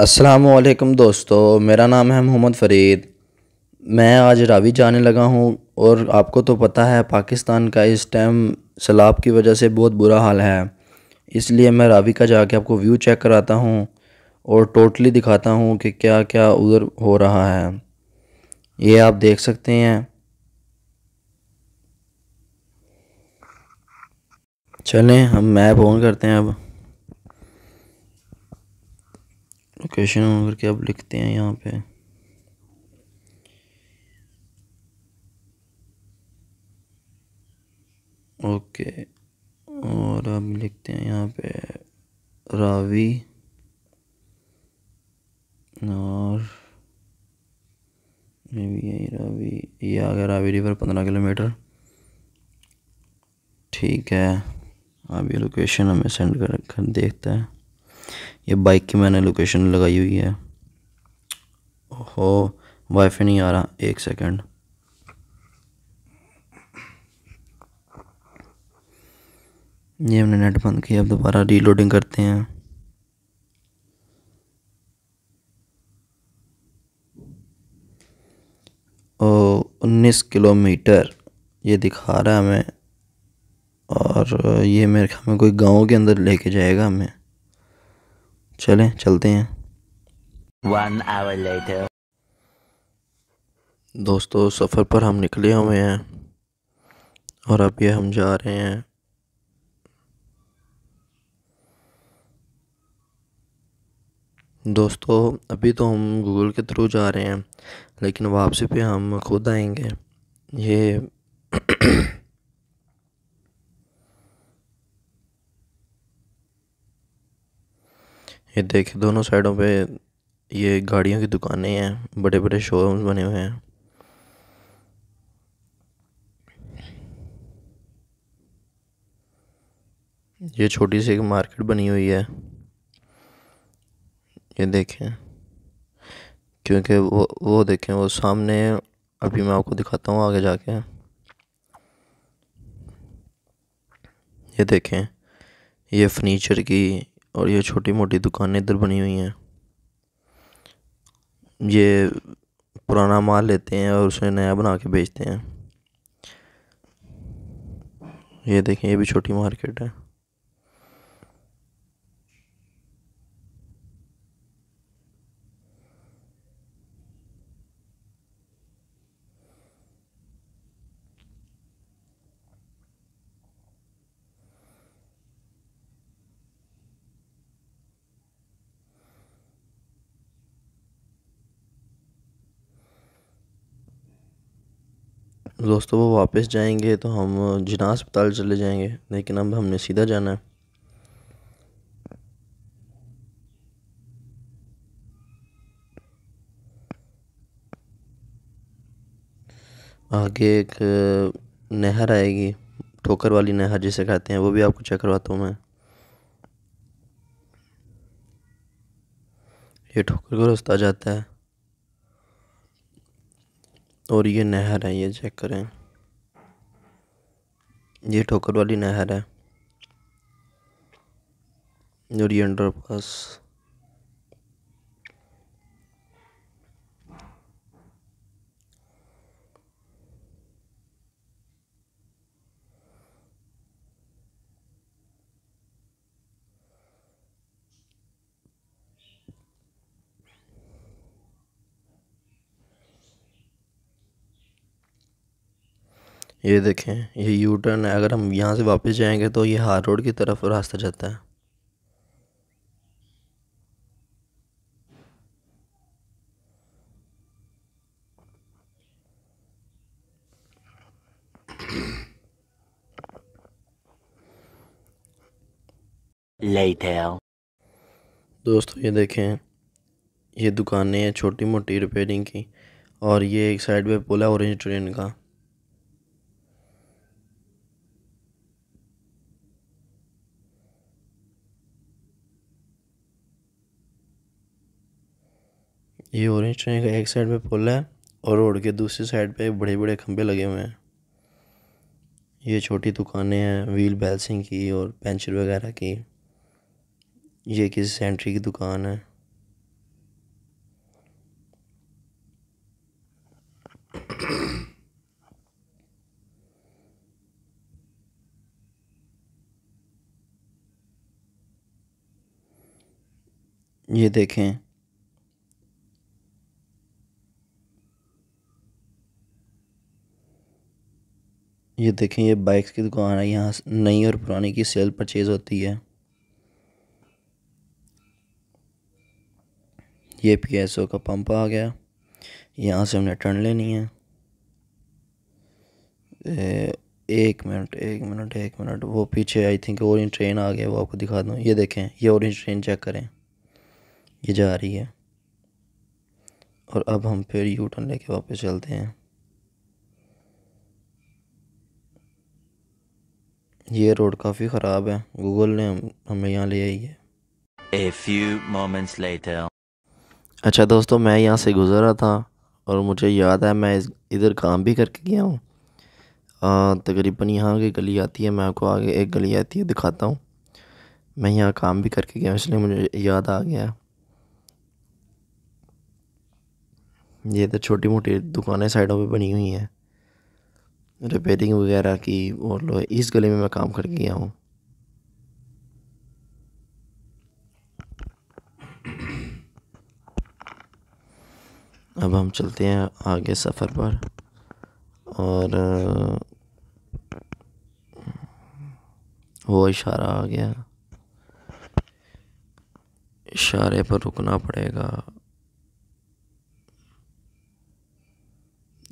असलकम दोस्तों मेरा नाम है मोहम्मद फ़रीद मैं आज रावी जाने लगा हूँ और आपको तो पता है पाकिस्तान का इस टाइम सैलाब की वजह से बहुत बुरा हाल है इसलिए मैं रावी का जाके आपको व्यू चेक कराता हूँ और टोटली दिखाता हूँ कि क्या क्या उधर हो रहा है ये आप देख सकते हैं चलें हम मैप ऑन करते हैं अब लोकेशन ऑन करके अब लिखते हैं यहाँ पे ओके और अब लिखते हैं यहाँ पे रावी और मे भी यही रावी ये आ गया रावी रिवर पंद्रह किलोमीटर ठीक है अब ये लोकेशन हमें सेंड कर, कर देखते हैं ये बाइक की मैंने लोकेशन लगाई हुई है ओहो वाईफाई नहीं आ रहा एक सेकंड ये हमने नेट बंद किया अब दोबारा रीलोडिंग करते हैं ओ उन्नीस किलोमीटर ये दिखा रहा है हमें और ये मेरे ख्याल में कोई गांव के अंदर लेके जाएगा हमें चलें चलते हैं दोस्तों सफ़र पर हम निकले हुए हैं और अब ये हम जा रहे हैं दोस्तों अभी तो हम गूगल के थ्रू जा रहे हैं लेकिन वापसी पे हम खुद आएंगे ये ये देखिए दोनों साइडों पे ये गाड़ियों की दुकानें हैं बड़े बड़े शोरूम्स बने हुए हैं ये छोटी सी एक मार्केट बनी हुई है ये देखें क्योंकि वो वो देखें वो सामने अभी मैं आपको दिखाता हूँ आगे जाके ये देखें ये फर्नीचर की और ये छोटी मोटी दुकानें इधर बनी हुई हैं ये पुराना माल लेते हैं और उसे नया बना के बेचते हैं ये देखें ये भी छोटी मार्केट है दोस्तों वो वापस जाएंगे तो हम जिना अस्पताल चले जाएंगे लेकिन अब हमने सीधा जाना है आगे एक नहर आएगी ठोकर वाली नहर जिसे कहते हैं वो भी आपको चेक करवाता हूँ मैं ये ठोकर का रास्ता जाता है और ये नहर है ये चेक करें ये ठोकर वाली नहर है और ये अंडर पास ये देखें ये यू टर्न है अगर हम यहाँ से वापस जाएंगे तो ये हार रोड की तरफ रास्ता जाता है दोस्तों ये देखें ये दुकानें हैं छोटी मोटी रिपेयरिंग की और ये एक साइड पे पुल है ऑरेंज ट्रेन का ये ऑरेंज ट्रेन का एक साइड पे पुल है और रोड के दूसरी साइड पे बड़े बड़े खंबे लगे हुए हैं ये छोटी दुकानें हैं व्हील बैलसिंग की और पेंचर वगैरह की ये किसी सेंट्री की दुकान है ये देखें ये देखें ये बाइक्स की दुकान है यहाँ नई और पुरानी की सेल परचेज होती है ये पी एस ओ का पंप आ गया यहाँ से हमने टर्न लेनी है एक मिनट एक मिनट एक मिनट वो पीछे आई थिंक इन ट्रेन आ गया वो आपको दिखा दूँ ये देखें ये इन ट्रेन चेक करें ये जा रही है और अब हम फिर यू टर्न लेके वापस चलते हैं ये रोड काफ़ी ख़राब है गूगल ने हम हमें यहाँ ले आई है A few moments later. अच्छा दोस्तों मैं यहाँ से गुज़र रहा था और मुझे याद है मैं इधर काम भी करके गया हूँ तकरीबन यहाँ की गली आती है मैं आपको आगे एक गली आती है दिखाता हूँ मैं यहाँ काम भी करके गया इसलिए मुझे याद आ गया ये तो छोटी मोटी दुकानें साइडों पे बनी हुई हैं रिपेयरिंग वगैरह की और लो इस गली में मैं काम करके गया हूँ अब हम चलते हैं आगे सफ़र पर और वो इशारा आ गया इशारे पर रुकना पड़ेगा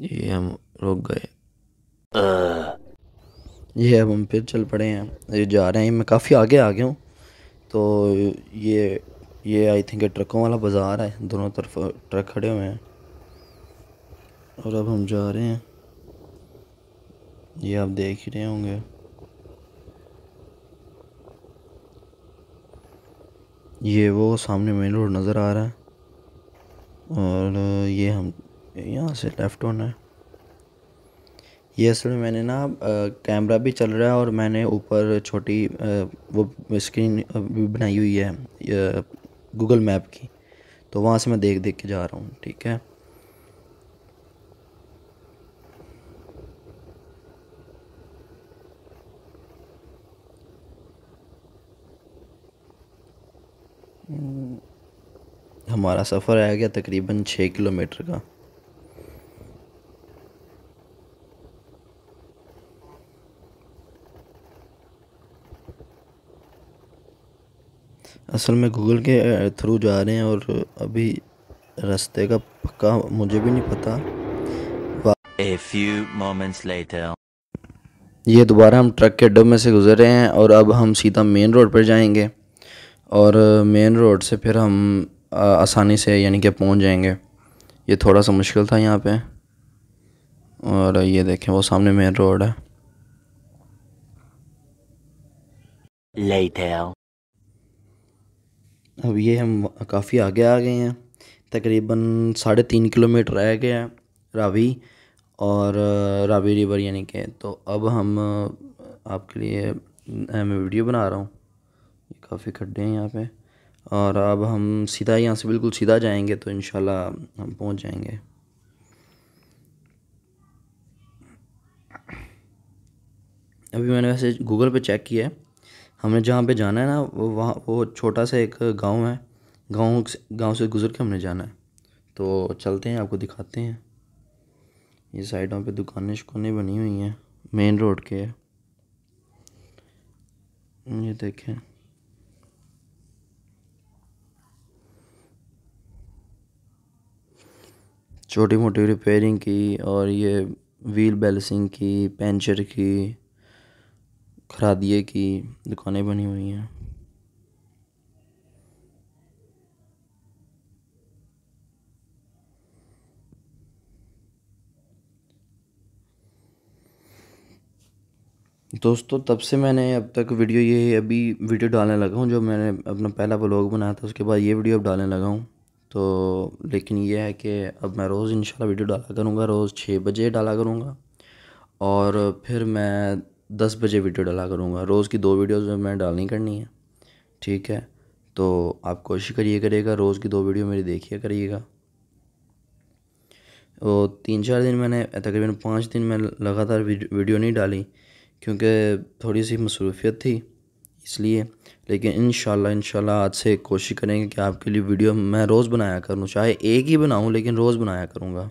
ये हम रुक गए ये अब हम फिर चल पड़े हैं ये जा रहे हैं मैं काफ़ी आगे आ गया हूँ तो ये ये आई थिंक ट्रकों वाला बाज़ार है दोनों तरफ ट्रक खड़े हुए हैं और अब हम जा रहे हैं ये आप देख ही रहे होंगे ये वो सामने मेन रोड नज़र आ रहा है और ये हम यहाँ से लेफ़्ट होना है ये असल में मैंने ना कैमरा भी चल रहा है और मैंने ऊपर छोटी वो स्क्रीन भी बनाई हुई है गूगल मैप की तो वहाँ से मैं देख देख के जा रहा हूँ ठीक है हम्म, हमारा सफ़र आ गया तकरीबन छः किलोमीटर का असल में गूगल के थ्रू जा रहे हैं और अभी रास्ते का पक्का मुझे भी नहीं पता A few moments later. ये दोबारा हम ट्रक के अड्डे में से गुजर रहे हैं और अब हम सीधा मेन रोड पर जाएंगे और मेन रोड से फिर हम आसानी से यानी कि पहुंच जाएंगे ये थोड़ा सा मुश्किल था यहाँ पे और ये देखें वो सामने मेन रोड है Later. अब ये हम काफ़ी आगे आ गए हैं तकरीबन साढ़े तीन किलोमीटर रह गया है रावी और रावी रिवर यानी कि तो अब हम आपके लिए मैं वीडियो बना रहा हूँ ये काफ़ी खड्डे हैं यहाँ पे और अब हम सीधा यहाँ से बिल्कुल सीधा जाएंगे तो इन हम पहुँच जाएंगे अभी मैंने वैसे गूगल पे चेक किया है हमें जहाँ पे जाना है ना वो वहाँ वो छोटा सा एक गाँव है गाँव गाँव से गुज़र के हमने जाना है तो चलते हैं आपको दिखाते हैं ये साइडों पे दुकानें शुकानें बनी हुई हैं मेन रोड के है ये देखें छोटी मोटी रिपेयरिंग की और ये व्हील बैलेंसिंग की पंचर की खरादिए की दुकानें बनी हुई हैं दोस्तों तब से मैंने अब तक वीडियो ये अभी वीडियो डालने लगा हूँ जो मैंने अपना पहला ब्लॉग बनाया था उसके बाद ये वीडियो अब डालने लगा हूँ तो लेकिन ये है कि अब मैं रोज़ इंशाल्लाह वीडियो डाला करूँगा रोज़ छः बजे डाला करूँगा और फिर मैं दस बजे वीडियो डाला करूँगा रोज़ की दो वीडियोज़ मैं डालनी करनी है ठीक है तो आप कोशिश करिए करिएगा रोज़ की दो वीडियो मेरी देखिए करिएगा और तीन चार दिन मैंने तकरीबन पाँच दिन मैं लगातार वीडियो नहीं डाली क्योंकि थोड़ी सी मसरूफियत थी इसलिए लेकिन इन शाला आज से कोशिश करेंगे कि आपके लिए वीडियो मैं रोज़ बनाया करूँ चाहे एक ही बनाऊँ लेकिन रोज़ बनाया करूँगा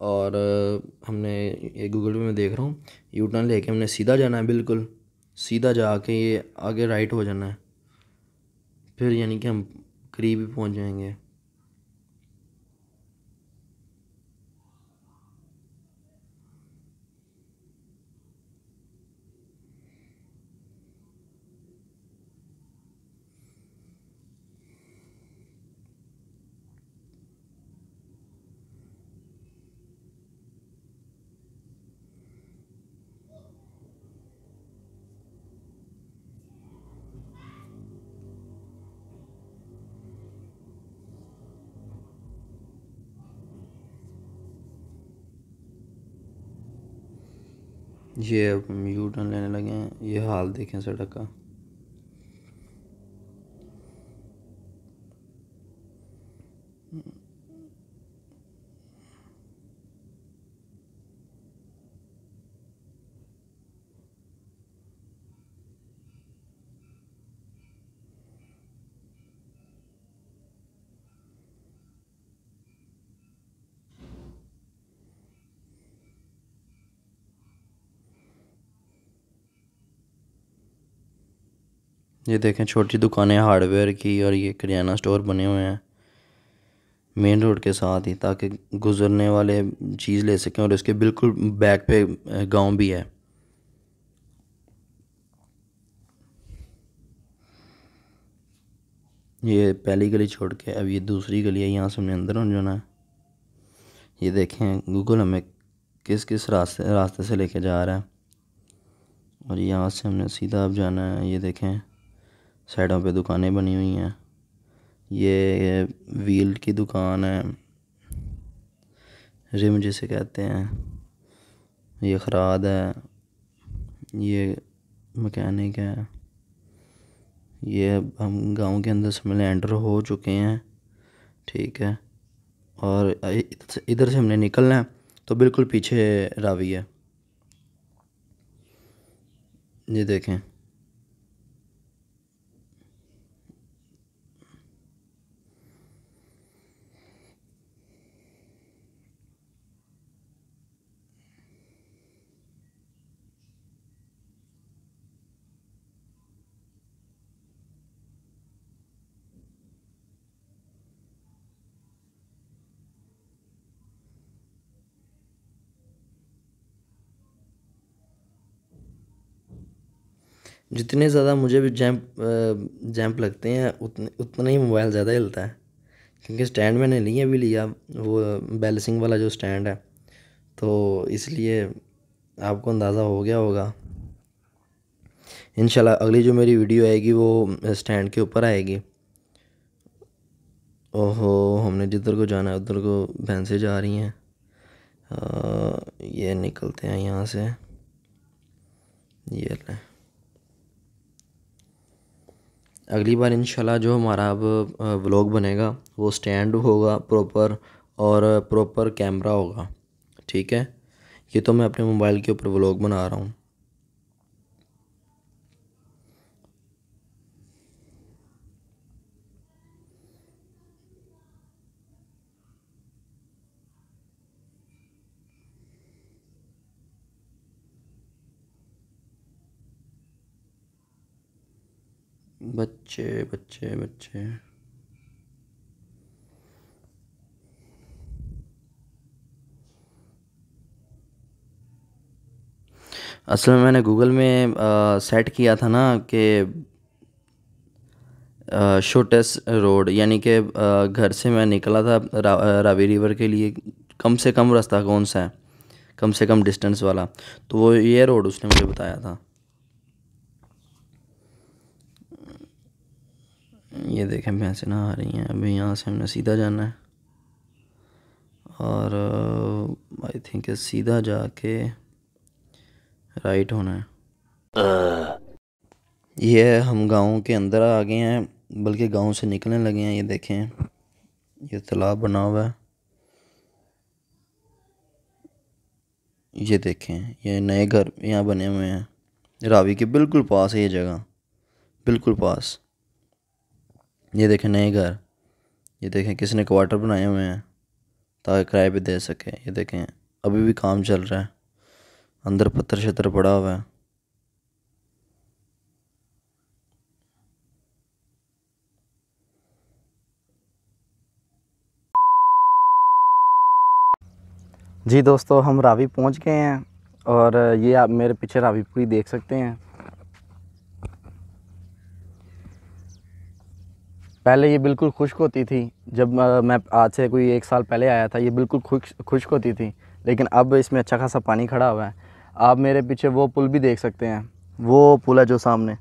और हमने ये गूगल पे मैं देख रहा हूँ यू टर्न लेके हमने सीधा जाना है बिल्कुल सीधा जा के ये आगे राइट हो जाना है फिर यानी कि हम करीब ही पहुँच जाएंगे ये म्यूट लेने लगे हैं ये हाल देखें सड़क का ये देखें छोटी दुकानें हार्डवेयर की और ये किराना स्टोर बने हुए हैं मेन रोड के साथ ही ताकि गुज़रने वाले चीज़ ले सकें और इसके बिल्कुल बैक पे गांव भी है ये पहली गली छोड़ के अब ये दूसरी गली है यहाँ से हमने अंदर जाना है ये देखें गूगल हमें किस किस रास्ते रास्ते से लेके जा रहा है और यहाँ से हमने सीधा अब जाना है ये देखें साइडों पे दुकानें बनी हुई हैं ये व्हील की दुकान है रिम जिसे कहते हैं ये खराद है ये मकैनिक है ये हम गांव के अंदर से एंटर हो चुके हैं ठीक है और इधर से हमने निकलना है तो बिल्कुल पीछे रावी है ये देखें जितने ज़्यादा मुझे भी जैम्प जैम्प लगते हैं उतने उतना ही मोबाइल ज़्यादा हिलता है क्योंकि स्टैंड मैंने नहीं अभी लिया वो बैलेंसिंग वाला जो स्टैंड है तो इसलिए आपको अंदाज़ा हो गया होगा इन अगली जो मेरी वीडियो आएगी वो स्टैंड के ऊपर आएगी ओहो हमने जिधर को जाना है उधर को भैंसें जा रही हैं ये निकलते हैं यहाँ से ये लें अगली बार इंशाल्लाह जो हमारा अब व्लॉग बनेगा वो स्टैंड होगा प्रॉपर और प्रॉपर कैमरा होगा ठीक है ये तो मैं अपने मोबाइल के ऊपर व्लॉग बना रहा हूँ बच्चे बच्चे बच्चे असल में मैंने गूगल में आ, सेट किया था ना कि शोटेस रोड यानी कि घर से मैं निकला था रा, रावी रिवर के लिए कम से कम रास्ता कौन सा है कम से कम डिस्टेंस वाला तो वो ये रोड उसने मुझे बताया था ये देखें भैंसें ना आ रही हैं अभी यहाँ से हमने सीधा जाना है और आई थिंक सीधा जाके राइट होना है ये हम गांव के अंदर आ गए हैं बल्कि गांव से निकलने लगे हैं ये देखें ये तालाब बना हुआ है ये देखें ये नए घर यहाँ बने हुए हैं रावी के बिल्कुल पास है ये जगह बिल्कुल पास ये देखें नए घर ये देखें किसने क्वार्टर बनाए हुए हैं ताकि किराए पर दे सकें ये देखें अभी भी काम चल रहा है अंदर पत्थर शत्र पड़ा हुआ है जी दोस्तों हम रावी पहुंच गए हैं और ये आप मेरे पीछे रावी पूरी देख सकते हैं पहले ये बिल्कुल खुश्क होती थी जब मैं आज से कोई एक साल पहले आया था ये बिल्कुल खुश खुश्क होती थी लेकिन अब इसमें अच्छा खासा पानी खड़ा हुआ है आप मेरे पीछे वो पुल भी देख सकते हैं वो पुल है जो सामने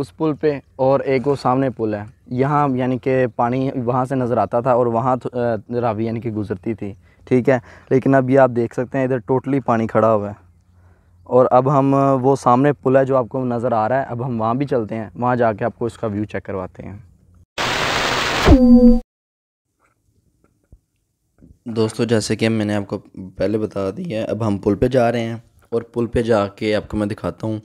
उस पुल पे और एक वो सामने पुल है यहाँ यानी कि पानी वहाँ से नज़र आता था और वहाँ रावी यानी कि गुज़रती थी ठीक है लेकिन अब ये आप देख सकते हैं इधर टोटली पानी खड़ा हुआ है और अब हम वो सामने पुल है जो आपको नज़र आ रहा है अब हम वहाँ भी चलते हैं वहाँ जाके आपको इसका व्यू चेक करवाते हैं दोस्तों जैसे कि मैंने आपको पहले बता दिया है अब हम पुल पे जा रहे हैं और पुल पे जा के आपको मैं दिखाता हूँ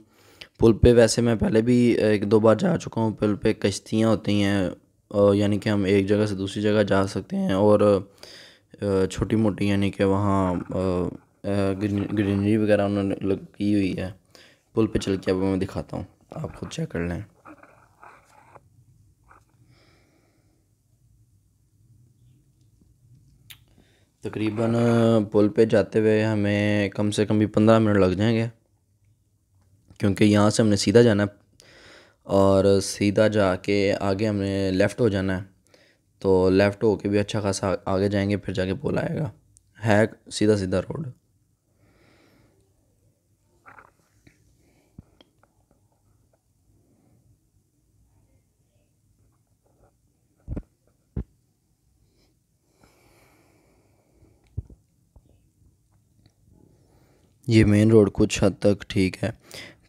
पुल पे वैसे मैं पहले भी एक दो बार जा चुका हूँ पुल पे कश्तियाँ होती हैं यानी कि हम एक जगह से दूसरी जगह जा सकते हैं और छोटी मोटी यानी कि वहाँ ग्रीनरी वगैरह उन्होंने की हुई है पुल पे चल के अब मैं दिखाता हूँ आप खुद चेक कर लें तकरीबन पुल पे जाते हुए हमें कम से कम भी पंद्रह मिनट लग जाएंगे क्योंकि यहाँ से हमने सीधा जाना है और सीधा जा के आगे हमने लेफ़्ट हो जाना है तो लेफ़्ट होके भी अच्छा खासा आगे जाएंगे फिर जाके पुल आएगा है सीधा सीधा रोड ये मेन रोड कुछ हद तक ठीक है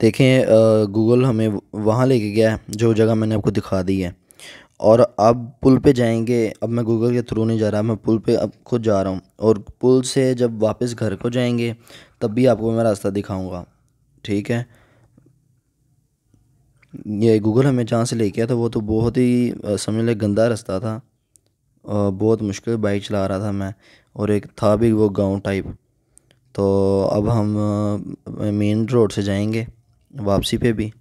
देखें गूगल हमें वहाँ लेके गया है जो जगह मैंने आपको दिखा दी है और अब पुल पे जाएंगे अब मैं गूगल के थ्रू नहीं जा रहा मैं पुल पे अब खुद जा रहा हूँ और पुल से जब वापस घर को जाएंगे तब भी आपको मैं रास्ता दिखाऊंगा ठीक है ये गूगल हमें जहाँ से लेके आया था वो तो बहुत ही समझ लें गंदा रास्ता था बहुत मुश्किल बाइक चला रहा था मैं और एक था भी वो गाँव टाइप तो अब हम मेन रोड से जाएंगे वापसी पे भी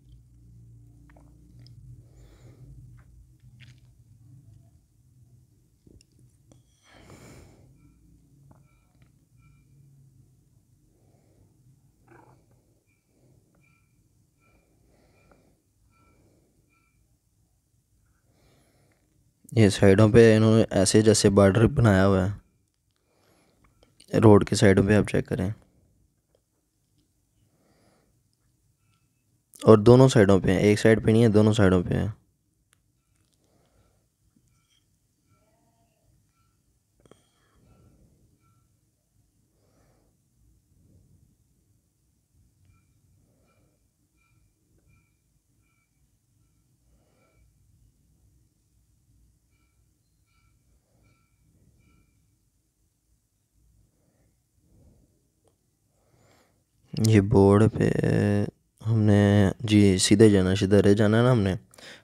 ये साइडों पे इन्होंने ऐसे जैसे बॉर्डर बनाया हुआ है रोड के साइडों पे आप चेक करें और दोनों साइडों पे है एक साइड पे नहीं है दोनों साइडों पे है ये बोर्ड पे हमने जी सीधे जाना सीधे जाना है ना हमने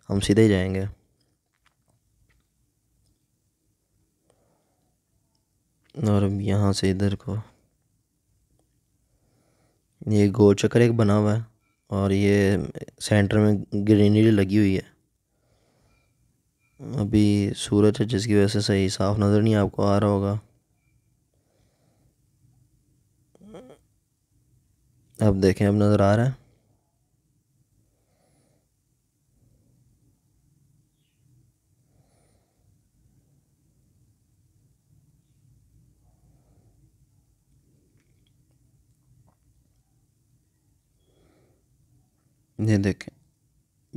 हम सीधे ही जाएंगे और अब यहाँ से इधर को ये गोल चक्कर एक बना हुआ है और ये सेंटर में ग्रीनरी लगी हुई है अभी सूरज है जिसकी वजह से सही साफ नज़र नहीं आपको आ रहा होगा अब देखें अब नज़र आ रहा है ये देखें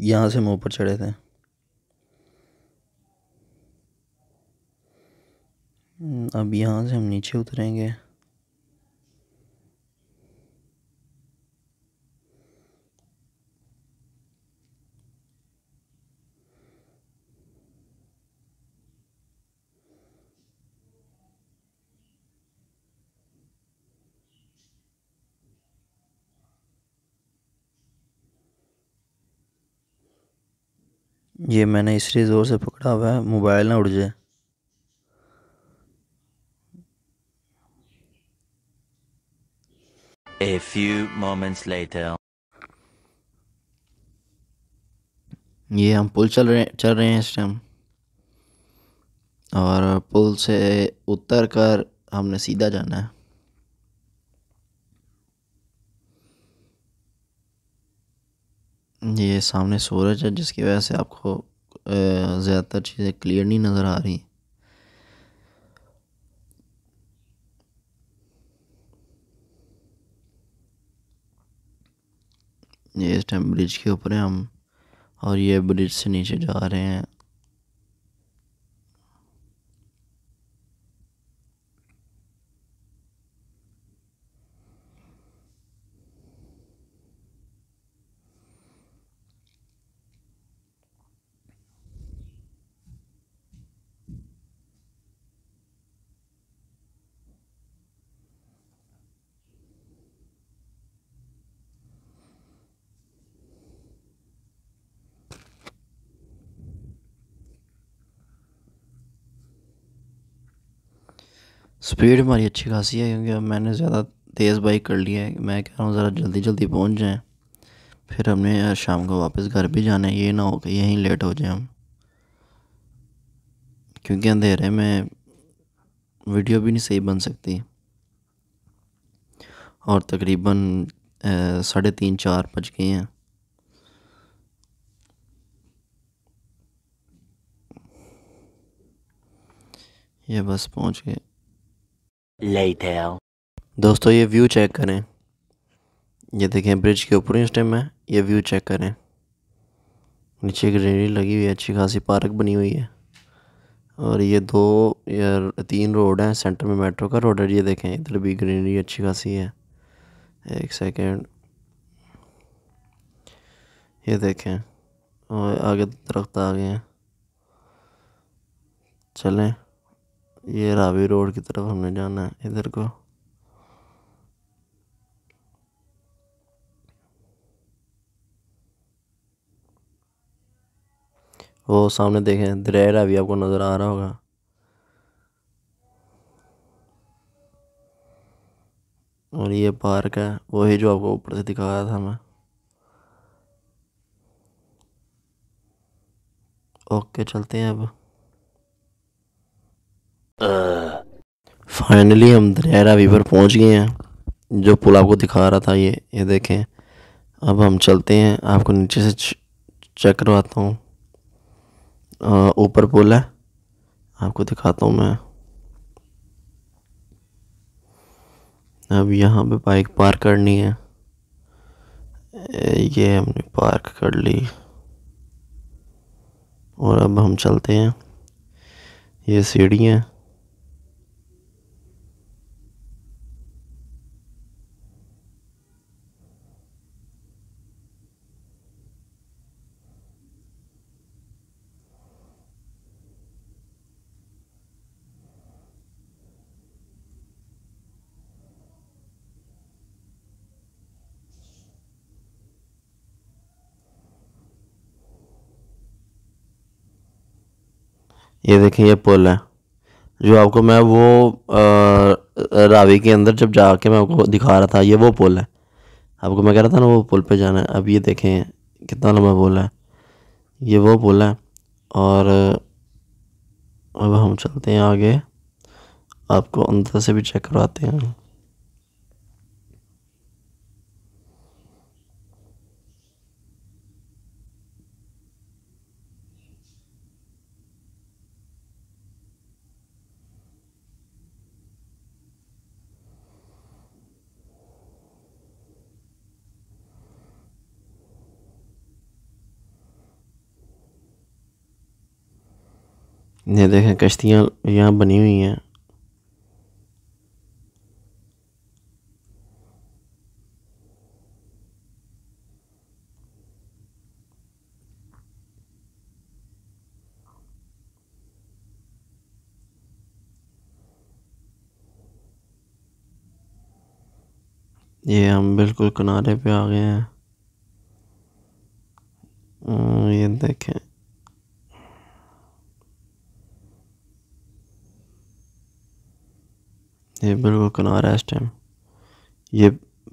यहाँ से हम ऊपर चढ़े थे अब यहाँ से हम नीचे उतरेंगे ये मैंने इसलिए ज़ोर से पकड़ा हुआ है मोबाइल ना उड़ जाए A few moments later. ये हम पुल चल रहे चल रहे हैं इस टाइम और पुल से उतर कर हमने सीधा जाना है ये सामने सूरज है जिसकी वजह से आपको ज़्यादातर चीज़ें क्लियर नहीं नज़र आ रही ये इस टाइम ब्रिज के ऊपर है हम और ये ब्रिज से नीचे जा रहे हैं स्पीड हमारी अच्छी खासी है क्योंकि अब मैंने ज़्यादा तेज़ बाइक कर लिया है मैं कह रहा हूँ ज़रा जल्दी जल्दी पहुँच जाएँ फिर हमने शाम को वापस घर भी जाना है ये ना हो कि यहीं लेट हो जाए हम क्योंकि अंधेरे में वीडियो भी नहीं सही बन सकती और तकरीबन साढ़े तीन चार बज गए हैं ये बस पहुंच गए Later. दोस्तों ये व्यू चेक करें ये देखें ब्रिज के ऊपर इस टाइम है ये व्यू चेक करें नीचे ग्रीनरी लगी हुई है अच्छी खासी पार्क बनी हुई है और ये दो या तीन रोड हैं सेंटर में मेट्रो का रोड है ये देखें इधर भी ग्रीनरी अच्छी खासी है एक सेकेंड ये देखें और आगे दरख्त आ गए हैं चलें ये रावी रोड की तरफ हमने जाना है इधर को वो सामने देखें दरेरा भी आपको नज़र आ रहा होगा और ये पार्क है वही जो आपको ऊपर से दिखाया था मैं ओके चलते हैं अब फाइनली हम दरियारा वीवर पहुंच गए हैं जो पुल आपको दिखा रहा था ये ये देखें अब हम चलते हैं आपको नीचे से चेक करवाता हूँ ऊपर पुल है आपको दिखाता हूँ मैं अब यहाँ पे बाइक पार्क करनी है ये हमने पार्क कर ली और अब हम चलते हैं ये सीढ़ी है। ये देखें ये पुल है जो आपको मैं वो आ, रावी के अंदर जब जाके मैं आपको दिखा रहा था ये वो पुल है आपको मैं कह रहा था ना वो पुल पे जाना है अब ये देखें कितना लंबा पुल है ये वो पुल है और अब हम चलते हैं आगे आपको अंदर से भी चेक करवाते हैं ये देखें कश्तियाँ यहाँ बनी हुई हैं ये हम बिल्कुल किनारे पे आ गए हैं ये देखें ये बिल्कुल किनारा है इस टाइम ये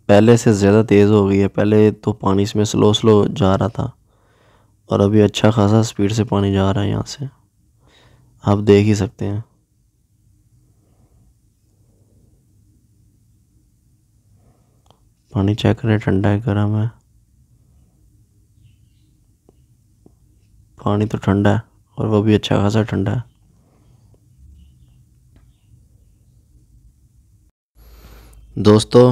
पहले से ज़्यादा तेज़ हो गई है पहले तो पानी इसमें स्लो स्लो जा रहा था और अभी अच्छा खासा स्पीड से पानी जा रहा है यहाँ से आप देख ही सकते हैं पानी चेक करें ठंडा है गर्म है पानी तो ठंडा है और वो भी अच्छा खासा ठंडा है दोस्तों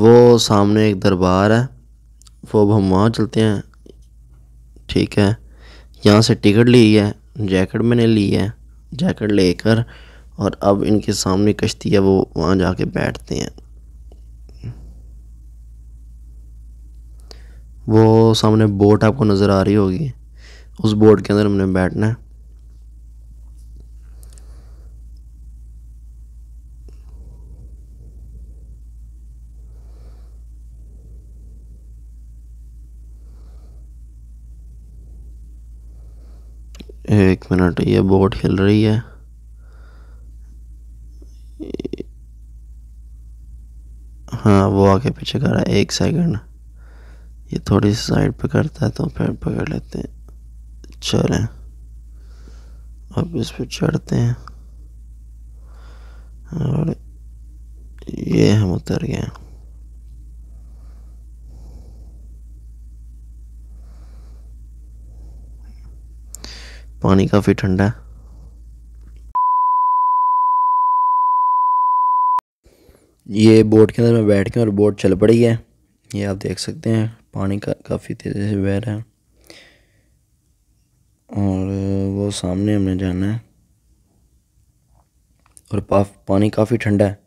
वो सामने एक दरबार है वो अब हम वहाँ चलते हैं ठीक है यहाँ से टिकट ली है जैकेट मैंने ली है जैकेट लेकर और अब इनके सामने कश्ती है वो वहाँ जाके बैठते हैं वो सामने बोट आपको नज़र आ रही होगी उस बोट के अंदर हमने बैठना है एक मिनट ये बोट हिल रही है हाँ वो आगे पीछे कर रहा है एक सेकंड ये थोड़ी सी साइड पे करता है तो फिर पकड़ लेते हैं चलें अब इस पर चढ़ते हैं और ये हम उतर गए हैं पानी काफ़ी ठंडा है ये बोट के अंदर मैं बैठ के और बोट चल पड़ी है ये आप देख सकते हैं पानी का काफ़ी तेज़ी से बह रहा है और वो सामने हमने जाना है और पानी काफ़ी ठंडा है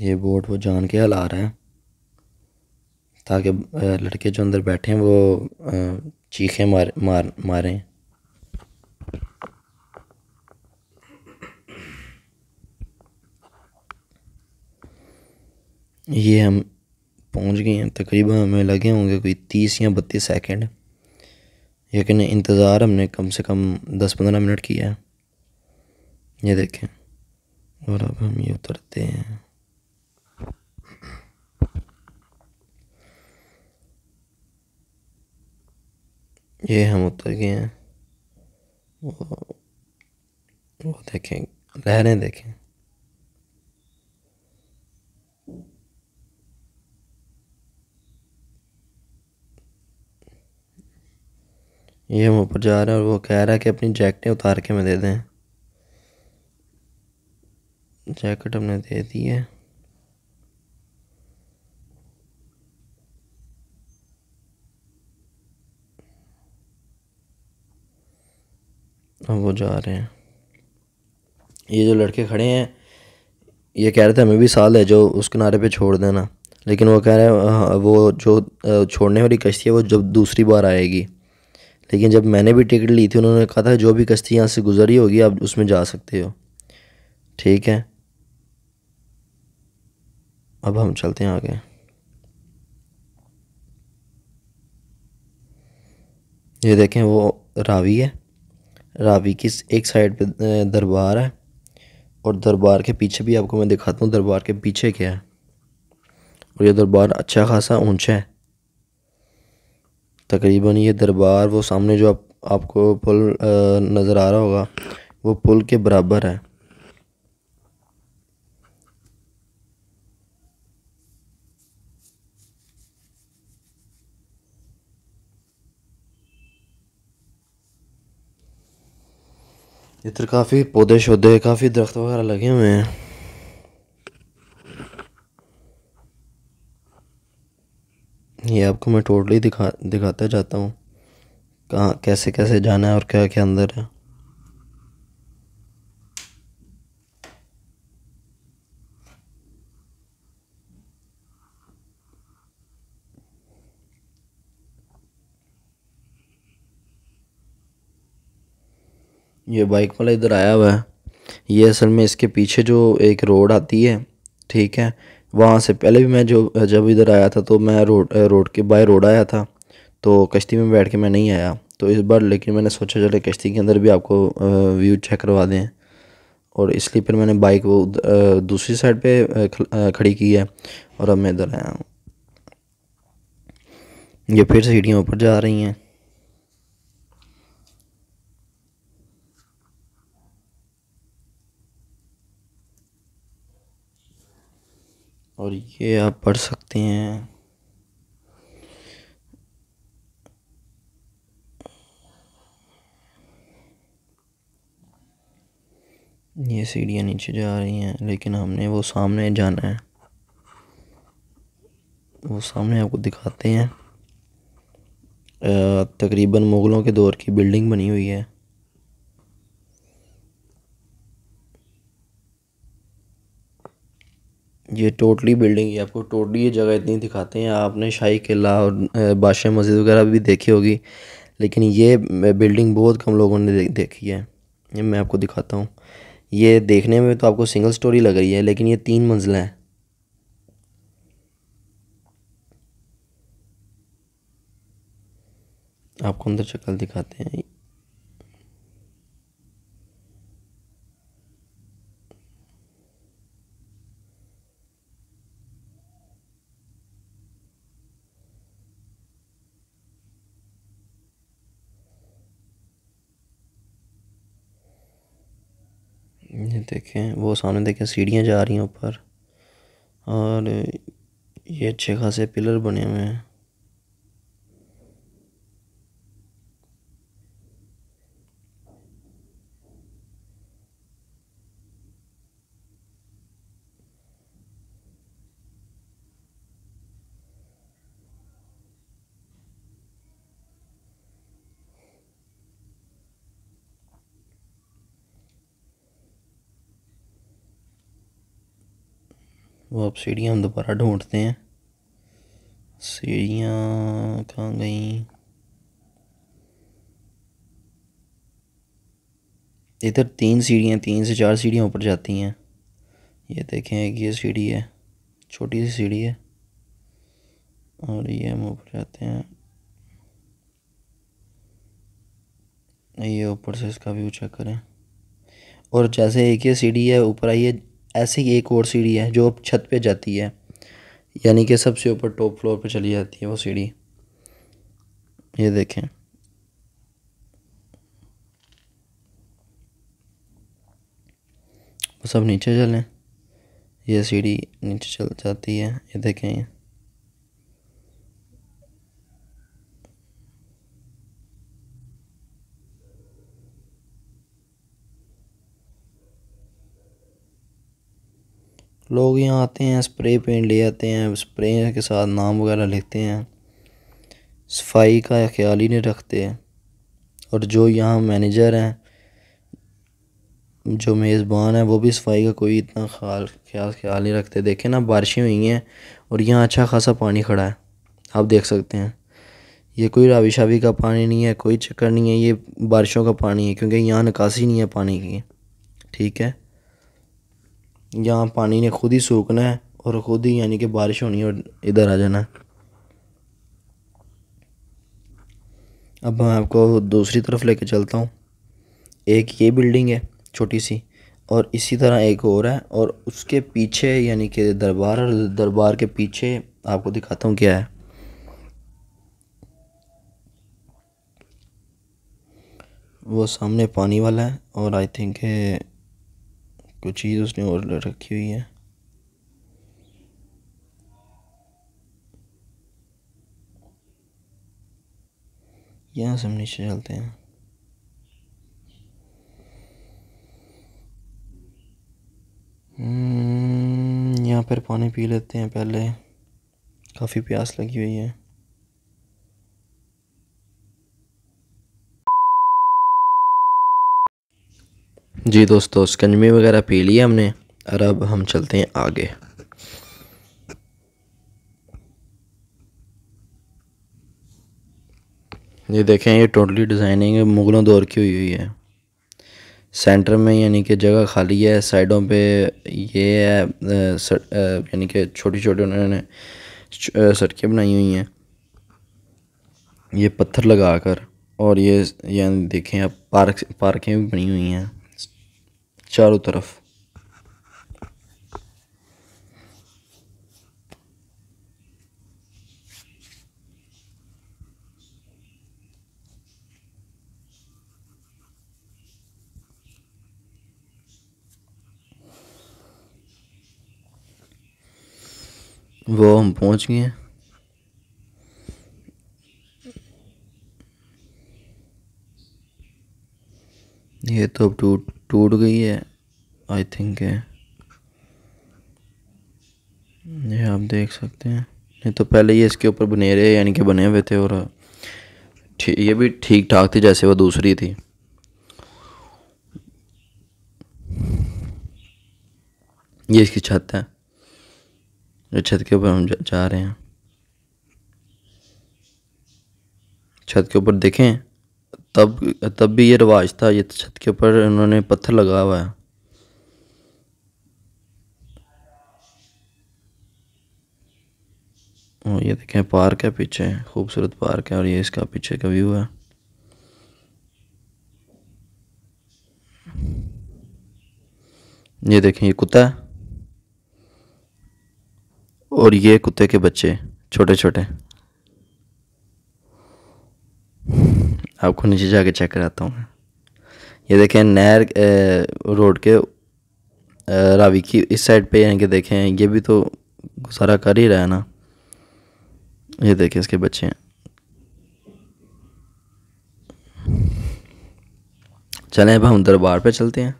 ये बोट वो जान के हिला रहे हैं ताकि लड़के जो अंदर बैठे हैं वो चीखें मार मार मारें ये हम पहुंच गए हैं तकरीबन हमें लगे होंगे कोई तीस या बत्तीस सेकंड लेकिन इंतज़ार हमने कम से कम दस पंद्रह मिनट किया है ये देखें और अब हम ये उतरते हैं ये हम उतर गए हैं वो, वो देखें लहरें देखें ये हम ऊपर जा रहे हैं और वो कह रहा है कि अपनी जैकेटें उतार के मैं दे दें जैकेट हमने दे दी है अब वो जा रहे हैं ये जो लड़के खड़े हैं ये कह रहे थे हमें भी साल है जो उस किनारे पे छोड़ देना लेकिन वो कह रहे हैं हाँ, वो जो छोड़ने वाली कश्ती है वो जब दूसरी बार आएगी लेकिन जब मैंने भी टिकट ली थी उन्होंने कहा था जो भी कश्ती यहाँ से गुजरी होगी आप उसमें जा सकते हो ठीक है अब हम चलते हैं आगे ये देखें वो रावी है रावी की एक साइड पे दरबार है और दरबार के पीछे भी आपको मैं दिखाता हूँ दरबार के पीछे क्या है और ये दरबार अच्छा खासा ऊंचा है तकरीबन ये दरबार वो सामने जो आप आपको पुल नज़र आ रहा होगा वो पुल के बराबर है इधर तो काफ़ी पौधे शौधे काफ़ी दरख्त वगैरह लगे हुए हैं ये आपको मैं टोटली दिखा दिखाता जाता हूँ कहाँ कैसे कैसे जाना है और क्या क्या अंदर है ये बाइक वाला इधर आया हुआ है ये असल में इसके पीछे जो एक रोड आती है ठीक है वहाँ से पहले भी मैं जो जब इधर आया था तो मैं रोड रोड के बाय रोड आया था तो कश्ती में बैठ के मैं नहीं आया तो इस बार लेकिन मैंने सोचा चले कश्ती के अंदर भी आपको व्यू चेक करवा दें और इसलिए फिर मैंने बाइक वो दूसरी साइड पे खड़ी की है और अब मैं इधर आया हूँ ये फिर सीढ़ियाँ ऊपर जा रही हैं और ये आप पढ़ सकते हैं ये सीढ़ियाँ नीचे जा रही हैं लेकिन हमने वो सामने जाना है वो सामने आपको दिखाते हैं तकरीबन मुग़लों के दौर की बिल्डिंग बनी हुई है ये टोटली बिल्डिंग है आपको टोटली ये जगह इतनी दिखाते हैं आपने शाही किला और बादशाह मस्जिद वगैरह भी देखी होगी लेकिन ये बिल्डिंग बहुत कम लोगों ने देखी है ये मैं आपको दिखाता हूँ ये देखने में तो आपको सिंगल स्टोरी लग रही है लेकिन ये तीन मंजिला है आपको अंदर शक्ल दिखाते हैं देखें वो सामने देखें सीढ़ियाँ जा रही हैं ऊपर और ये अच्छे खासे पिलर बने हुए हैं। वो आप सीढ़ियाँ हम दोबारा ढूंढते हैं सीढ़ियाँ कहाँ गई इधर तीन सीढ़ियाँ तीन से चार सीढ़ियाँ ऊपर जाती हैं ये देखें एक ये सीढ़ी है छोटी सी सीढ़ी है और ये हम ऊपर जाते हैं ये ऊपर से इसका व्यू चेक करें और जैसे एक ये सीढ़ी है ऊपर आई है ऐसे ही एक और सीढ़ी है जो अब छत पे जाती है यानी कि सबसे ऊपर टॉप फ्लोर पे चली जाती है वो सीढ़ी ये देखें वो सब नीचे चलें ये सीढ़ी नीचे चल जाती है ये देखें लोग यहाँ आते हैं स्प्रे पेंट ले आते हैं स्प्रे के साथ नाम वगैरह लिखते हैं सफाई का ख्याल ही नहीं रखते और जो यहाँ मैनेजर हैं जो मेज़बान है वो भी सफाई का कोई इतना ख्याल ख्याल ख्याल नहीं रखते देखें ना बारिशें हुई हैं और यहाँ अच्छा खासा पानी खड़ा है आप देख सकते हैं ये कोई रावी शावी का पानी नहीं है कोई चक्कर नहीं है ये बारिशों का पानी है क्योंकि यहाँ निकासी नहीं है पानी की ठीक है यहाँ पानी ने खुद ही सूखना है और ख़ुद ही यानी कि बारिश होनी और इधर आ जाना है अब मैं आपको दूसरी तरफ लेके चलता हूँ एक ये बिल्डिंग है छोटी सी और इसी तरह एक और है और उसके पीछे यानी कि दरबार और दरबार के पीछे आपको दिखाता हूँ क्या है वो सामने पानी वाला है और आई थिंक कुछ चीज़ उसने और रखी हुई है यहाँ से हम नीचे चलते हैं हम्म, यहाँ पर पानी पी लेते हैं पहले काफ़ी प्यास लगी हुई है जी दोस्तों स्कंजमी वगैरह पी लिया हमने और अब हम चलते हैं आगे ये देखें ये टोटली डिज़ाइनिंग मुग़लों दौर की हुई हुई है सेंटर में यानी कि जगह खाली है साइडों पे ये है यानी कि छोटी छोटी उन्होंने सड़कें बनाई हुई हैं ये पत्थर लगा कर और ये यानी देखें आप पार्क पार्कें भी बनी हुई हैं चारों तरफ वो हम पहुंच गए हैं ये तो अब टूट टूट गई है आई थिंक है ये आप देख सकते हैं नहीं तो पहले ये इसके ऊपर बनेरे यानी कि बने हुए थे और ये भी ठीक ठाक थी जैसे वो दूसरी थी ये इसकी छत है ये छत के ऊपर हम जा रहे हैं छत के ऊपर देखें तब तब भी ये रिवाज था ये छत के ऊपर इन्होंने पत्थर लगा हुआ है और ये देखें पार्क है पीछे खूबसूरत पार्क है और ये इसका पीछे का व्यू है ये देखें ये कुत्ता है और ये कुत्ते के बच्चे छोटे छोटे आपको नीचे जाके चेक कराता हूँ ये देखें नहर रोड के रावी की इस साइड पे यानी कि देखें ये भी तो गुजारा कर ही रहा है ना ये देखें इसके बच्चे हैं चलें अब हम दरबार पे चलते हैं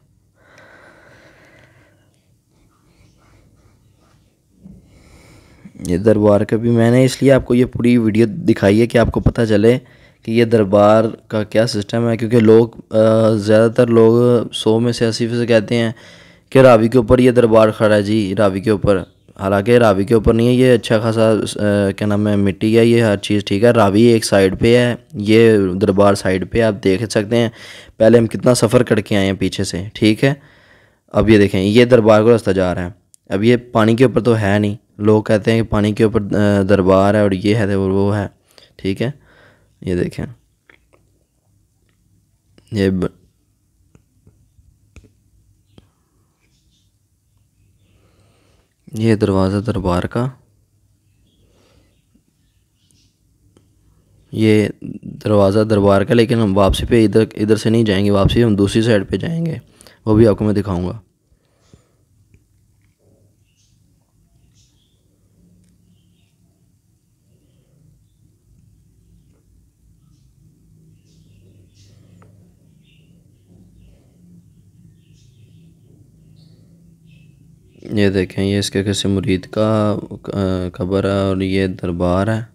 ये दरबार का भी मैंने इसलिए आपको ये पूरी वीडियो दिखाई है कि आपको पता चले कि ये दरबार का क्या सिस्टम है क्योंकि लोग ज़्यादातर लोग सौ में से अस्सी से कहते हैं कि रावी के ऊपर ये दरबार खड़ा है जी रावी के ऊपर हालांकि रावी के ऊपर नहीं है ये अच्छा खासा क्या नाम है मिट्टी है ये हर चीज़ ठीक है रावी एक साइड पे है ये दरबार साइड पे आप देख सकते हैं पहले हम कितना सफ़र करके आए हैं पीछे से ठीक है अब ये देखें ये दरबार को रास्ता जा रहा है अब ये पानी के ऊपर तो है नहीं लोग कहते हैं कि पानी के ऊपर दरबार है और ये है तो वो है ठीक है ये देखें ये ब... ये दरवाज़ा दरबार का ये दरवाज़ा दरबार का लेकिन हम वापसी पे इधर इधर से नहीं जाएंगे वापसी हम दूसरी साइड पे जाएंगे वो भी आपको मैं दिखाऊंगा ये देखें ये इसके किसी मुरीद का कबर है और ये दरबार है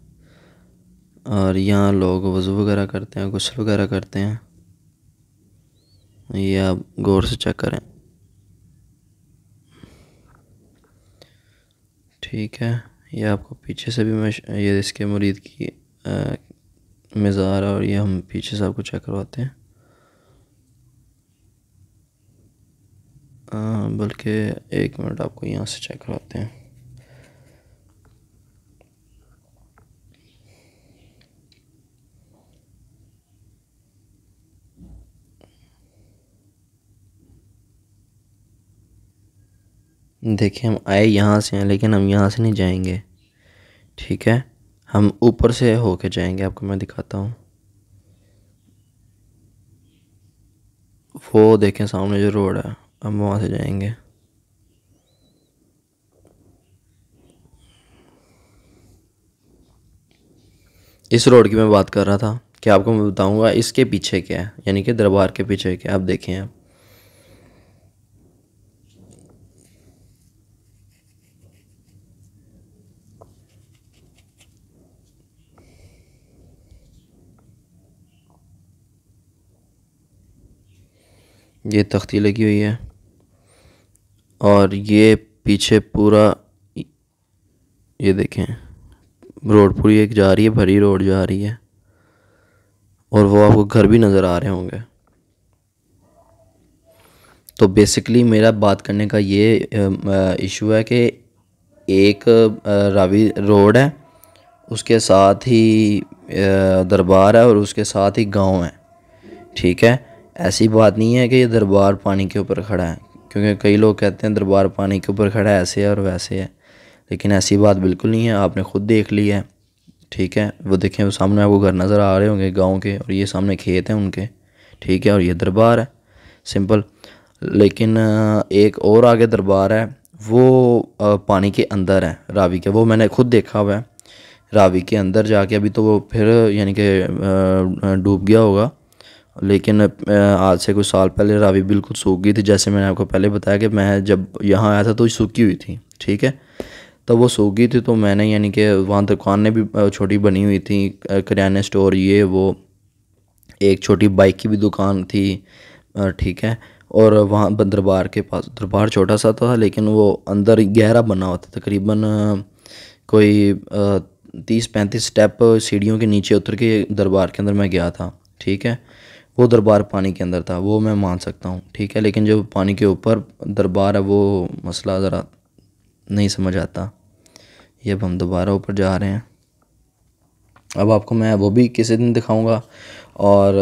और यहाँ लोग वज़ू वगैरह करते हैं गुस्सा वगैरह करते हैं ये आप गौर से चेक करें ठीक है ये आपको पीछे से भी मैं ये इसके मुरीद की मज़ार और ये हम पीछे से आपको चेक करवाते हैं हाँ, बल्कि एक मिनट आपको यहाँ से चेक कराते हैं देखिए हम आए यहाँ से हैं लेकिन हम यहाँ से नहीं जाएंगे ठीक है हम ऊपर से होके जाएंगे आपको मैं दिखाता हूँ वो देखें सामने जो रोड है हम वहाँ से जाएंगे इस रोड की मैं बात कर रहा था कि आपको मैं बताऊंगा इसके पीछे क्या है यानी कि दरबार के पीछे क्या आप देखें आप ये तख्ती लगी हुई है और ये पीछे पूरा ये देखें रोड पूरी एक जा रही है भरी रोड जा रही है और वो आपको घर भी नज़र आ रहे होंगे तो बेसिकली मेरा बात करने का ये इशू है कि एक रावी रोड है उसके साथ ही दरबार है और उसके साथ ही गांव है ठीक है ऐसी बात नहीं है कि ये दरबार पानी के ऊपर खड़ा है क्योंकि कई लोग कहते हैं दरबार पानी के ऊपर खड़ा ऐसे है और वैसे है लेकिन ऐसी बात बिल्कुल नहीं है आपने ख़ुद देख ली है ठीक है वो देखें वो सामने आपको घर नज़र आ रहे होंगे गाँव के और ये सामने खेत हैं उनके ठीक है और ये दरबार है सिंपल लेकिन एक और आगे दरबार है वो पानी के अंदर है रावी के वो मैंने खुद देखा हुआ है रावी के अंदर जाके अभी तो वो फिर यानी कि डूब गया होगा लेकिन आज से कुछ साल पहले रावी बिल्कुल सूख गई थी जैसे मैंने आपको पहले बताया कि मैं जब यहाँ आया था तो सूखी हुई थी ठीक है तो वो सूख गई थी तो मैंने यानी कि वहाँ दुकानें भी छोटी बनी हुई थी करियाने स्टोर ये वो एक छोटी बाइक की भी दुकान थी ठीक है और वहाँ दरबार के पास दरबार छोटा सा था लेकिन वो अंदर गहरा बना हुआ था तकरीबन कोई तीस पैंतीस स्टेप सीढ़ियों के नीचे उतर के दरबार के अंदर मैं गया था ठीक है वो दरबार पानी के अंदर था वो मैं मान सकता हूँ ठीक है लेकिन जो पानी के ऊपर दरबार है वो मसला ज़रा नहीं समझ आता ये अब हम दोबारा ऊपर जा रहे हैं अब आपको मैं वो भी किसी दिन दिखाऊंगा और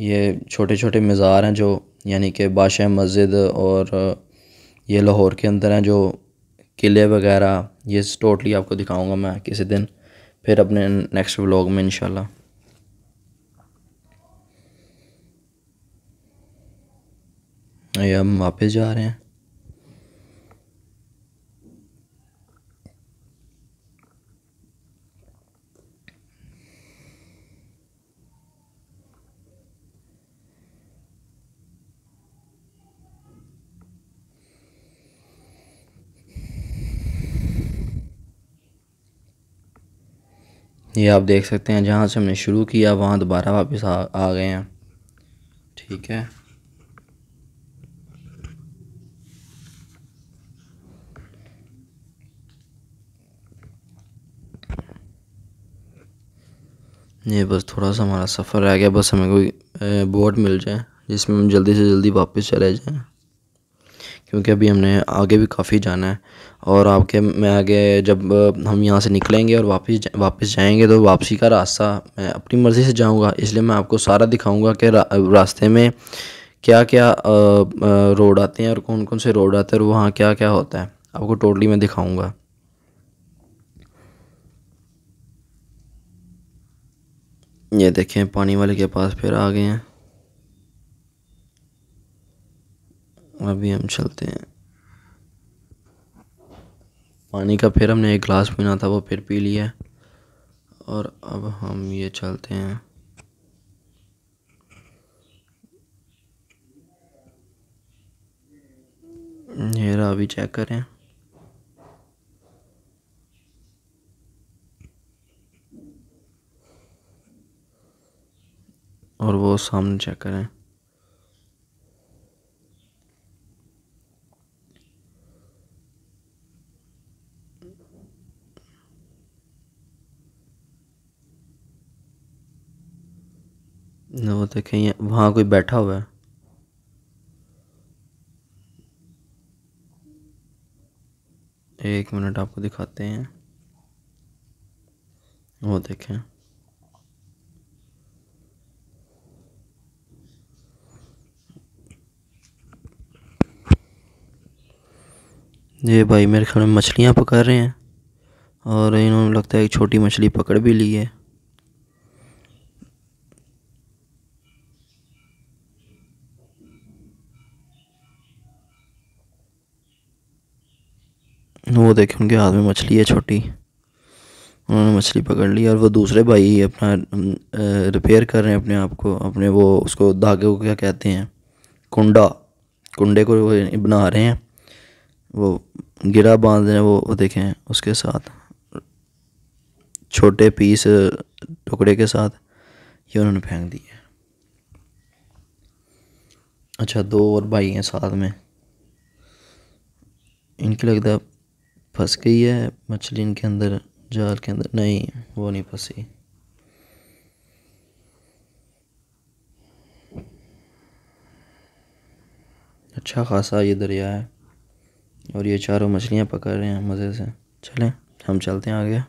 ये छोटे छोटे मज़ार हैं जो यानी कि बादशाह मस्जिद और ये लाहौर के अंदर हैं जो किले वगैरह ये टोटली आपको दिखाऊंगा मैं किसी दिन फिर अपने नेक्स्ट व्लॉग में इंशाल्लाह ये हम वापस जा रहे हैं ये आप देख सकते हैं जहाँ से हमने शुरू किया वहाँ दोबारा वापस आ, आ गए हैं ठीक है ये बस थोड़ा सा हमारा सफ़र रह गया बस हमें कोई बोट मिल जाए जिसमें हम जल्दी से जल्दी वापस चले जाएँ क्योंकि अभी हमने आगे भी काफ़ी जाना है और आपके मैं आगे जब हम यहाँ से निकलेंगे और वापस जा, वापस जाएंगे तो वापसी का रास्ता मैं अपनी मर्ज़ी से जाऊँगा इसलिए मैं आपको सारा दिखाऊँगा कि रा, रास्ते में क्या क्या रोड आते हैं और कौन कौन से रोड आते हैं और वहाँ क्या क्या होता है आपको टोटली मैं दिखाऊँगा ये देखें पानी वाले के पास फिर आ गए हैं अभी हम चलते हैं पानी का फिर हमने एक गिलास पीना था वो फिर पी लिया और अब हम ये चलते हैं ये अभी चेक करें और वो सामने चेक करें वो देखें वहाँ कोई बैठा हुआ है एक मिनट आपको दिखाते हैं वो देखें ये भाई मेरे ख्याल में मछलियाँ पकड़ रहे हैं और इन्होंने लगता है एक छोटी मछली पकड़ भी ली है वो देखें उनके हाथ में मछली है छोटी उन्होंने मछली पकड़ ली और वो दूसरे भाई अपना रिपेयर कर रहे हैं अपने आप को अपने वो उसको धागे को क्या कहते हैं कुंडा कुंडे को बना रहे हैं वो गिरा बांध रहे हैं वो, वो उसके साथ छोटे पीस टुकड़े के साथ ये उन्होंने फेंक दिए अच्छा दो और भाई हैं साथ में इनके लगता फंस गई है मछली इनके अंदर जाल के अंदर नहीं वो नहीं फंसी अच्छा खासा ये दरिया है और ये चारों मछलियाँ पकड़ रहे हैं मज़े से चलें हम चलते हैं आगे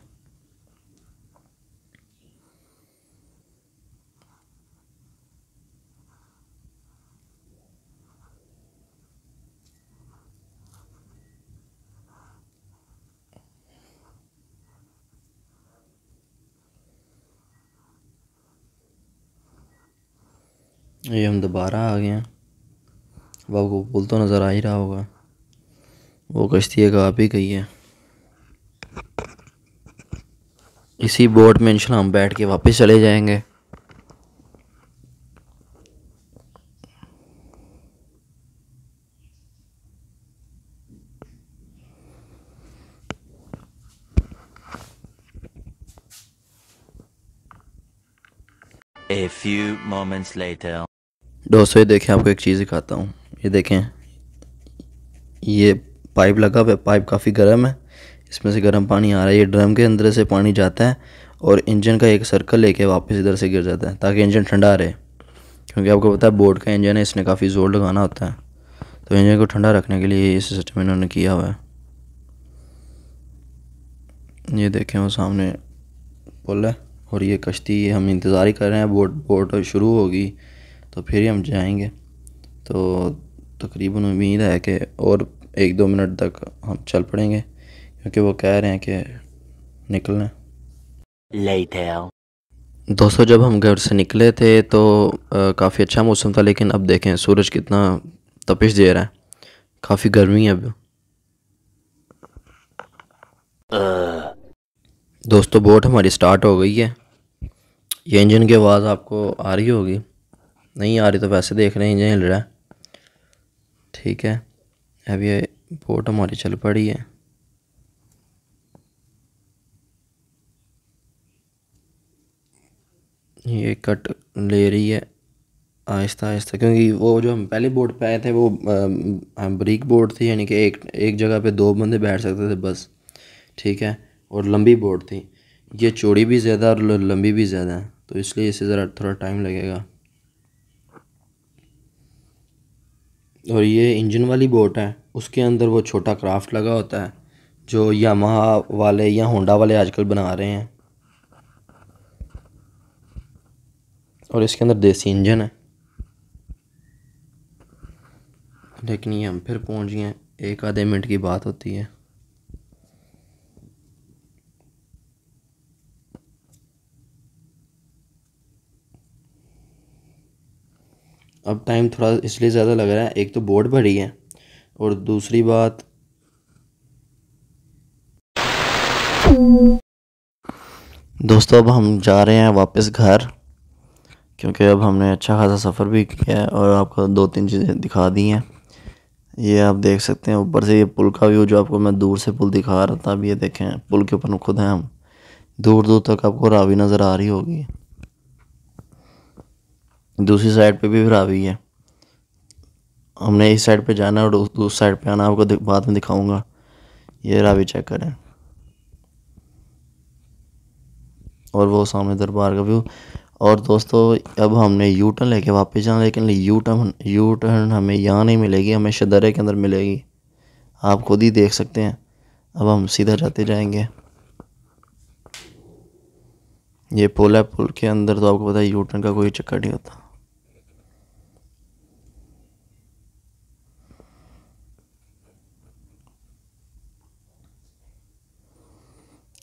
ये हम दोबारा आ गए हैं अब आपको बोल तो नज़र आ ही रहा होगा वो कश्ती एक आप ही गई है इसी बोट में इंशाल्लाह हम बैठ के वापस चले जाएंगे A few moments later. दोस्तों ये देखें आपको एक चीज़ दिखाता हूँ ये देखें ये पाइप लगा हुआ है पाइप काफ़ी गर्म है इसमें से गर्म पानी आ रहा है ये ड्रम के अंदर से पानी जाता है और इंजन का एक सर्कल लेके वापस इधर से गिर जाता है ताकि इंजन ठंडा रहे क्योंकि आपको पता है बोर्ड का इंजन है इसने काफ़ी ज़ोर लगाना होता है तो इंजन को ठंडा रखने के लिए ये सिस्टम इन्होंने किया हुआ है ये देखें वो सामने पुल है और ये कश्ती हम इंतज़ार ही कर रहे हैं बोट बोट शुरू होगी तो फिर ही हम जाएंगे तो तकरीबन उम्मीद है कि और एक दो मिनट तक हम चल पड़ेंगे क्योंकि वो कह रहे हैं कि निकलना है दोस्तों जब हम घर से निकले थे तो काफ़ी अच्छा मौसम था लेकिन अब देखें सूरज कितना तपिश दे रहा है काफ़ी गर्मी है अब uh. दोस्तों बोट हमारी स्टार्ट हो गई है ये इंजन की आवाज़ आपको आ रही होगी नहीं आ रही तो वैसे देख रहे हैं इंजन हिल रहा है ठीक है अब ये बोट हमारी चल पड़ी है ये कट ले रही है आहिस्ता आहिस्ता क्योंकि वो जो हम पहले बोर्ड पे आए थे वो ब्रिक बोर्ड थी यानी कि एक एक जगह पे दो बंदे बैठ सकते थे बस ठीक है और लंबी बोर्ड थी ये चौड़ी भी ज़्यादा और लंबी भी ज़्यादा है तो इसलिए इसे ज़रा थोड़ा टाइम लगेगा और ये इंजन वाली बोट है उसके अंदर वो छोटा क्राफ्ट लगा होता है जो यामाहा वाले या होंडा वाले आजकल बना रहे हैं और इसके अंदर देसी इंजन है लेकिन ये हम फिर पहुंच गए एक आधे मिनट की बात होती है अब टाइम थोड़ा इसलिए ज़्यादा लग रहा है एक तो बोर्ड भरी है और दूसरी बात दोस्तों अब हम जा रहे हैं वापस घर क्योंकि अब हमने अच्छा खासा सफ़र भी किया है और आपको दो तीन चीज़ें दिखा दी हैं ये आप देख सकते हैं ऊपर से ये पुल का व्यू जो आपको मैं दूर से पुल दिखा रहा था अब ये देखें पुल के ऊपर खुद हैं हम दूर दूर तक आपको रावी नज़र आ रही होगी दूसरी साइड पे भी फिर है हमने इस साइड पे जाना है और दूसरी साइड पे आना आपको बाद में दिखाऊंगा ये रावी चेक करें और वो सामने दरबार का व्यू और दोस्तों अब हमने यू टर्न लेके वापस जाना लेकिन यू टर्न यू टर्न हमें यहाँ नहीं मिलेगी हमें शदरे के अंदर मिलेगी आप खुद ही देख सकते हैं अब हम सीधा जाते जाएंगे ये पुल है पुल के अंदर तो आपको पता है यू टर्न का कोई चक्कर नहीं होता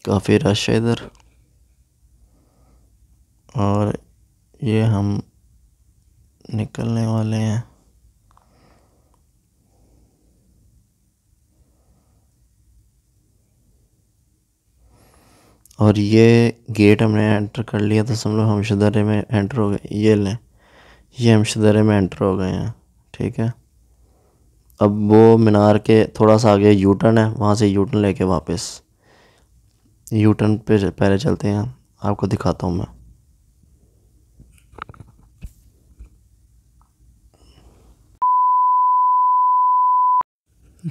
काफ़ी रश है इधर और ये हम निकलने वाले हैं और ये गेट हमने एंटर कर लिया तो सब लोग हम में एंटर हो गए ये लें ये हम में एंटर हो गए हैं ठीक है अब वो मीनार के थोड़ा सा आगे यूटर्न है वहाँ से यूटर्न लेके वापस यू टर्न पे पहले चलते हैं आपको दिखाता हूँ मैं